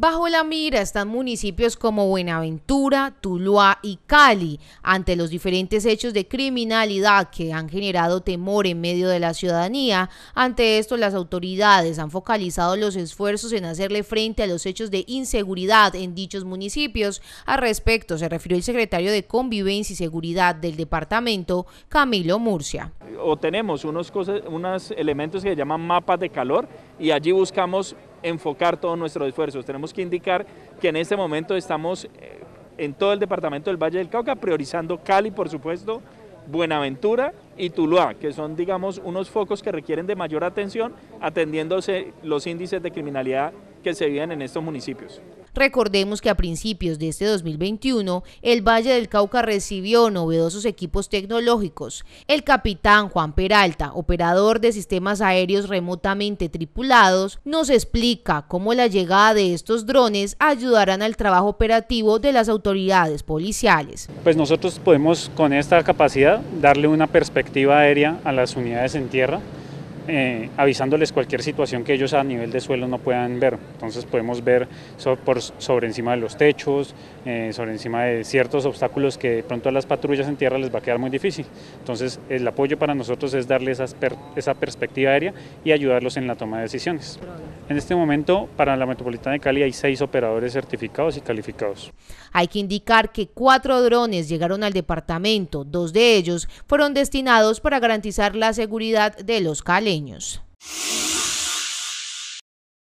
Bajo la mira están municipios como Buenaventura, Tuluá y Cali ante los diferentes hechos de criminalidad que han generado temor en medio de la ciudadanía. Ante esto, las autoridades han focalizado los esfuerzos en hacerle frente a los hechos de inseguridad en dichos municipios. Al respecto, se refirió el secretario de Convivencia y Seguridad del departamento, Camilo Murcia. tenemos unos, unos elementos que se llaman mapas de calor y allí buscamos enfocar todos nuestros esfuerzos. Tenemos que indicar que en este momento estamos eh, en todo el departamento del Valle del Cauca, priorizando Cali, por supuesto, Buenaventura y Tuluá, que son, digamos, unos focos que requieren de mayor atención, atendiéndose los índices de criminalidad que se viven en estos municipios. Recordemos que a principios de este 2021, el Valle del Cauca recibió novedosos equipos tecnológicos. El capitán Juan Peralta, operador de sistemas aéreos remotamente tripulados, nos explica cómo la llegada de estos drones ayudarán al trabajo operativo de las autoridades policiales. Pues nosotros podemos con esta capacidad darle una perspectiva aérea a las unidades en tierra eh, avisándoles cualquier situación que ellos a nivel de suelo no puedan ver. Entonces podemos ver sobre encima de los techos, eh, sobre encima de ciertos obstáculos que de pronto a las patrullas en tierra les va a quedar muy difícil. Entonces el apoyo para nosotros es darles esa, perspectiva aérea y ayudarlos en la toma de decisiones. En este momento para la Metropolitana de Cali hay seis operadores certificados y calificados. Hay que indicar que cuatro drones llegaron al departamento, dos de ellos fueron destinados para garantizar la seguridad de los Cali. News.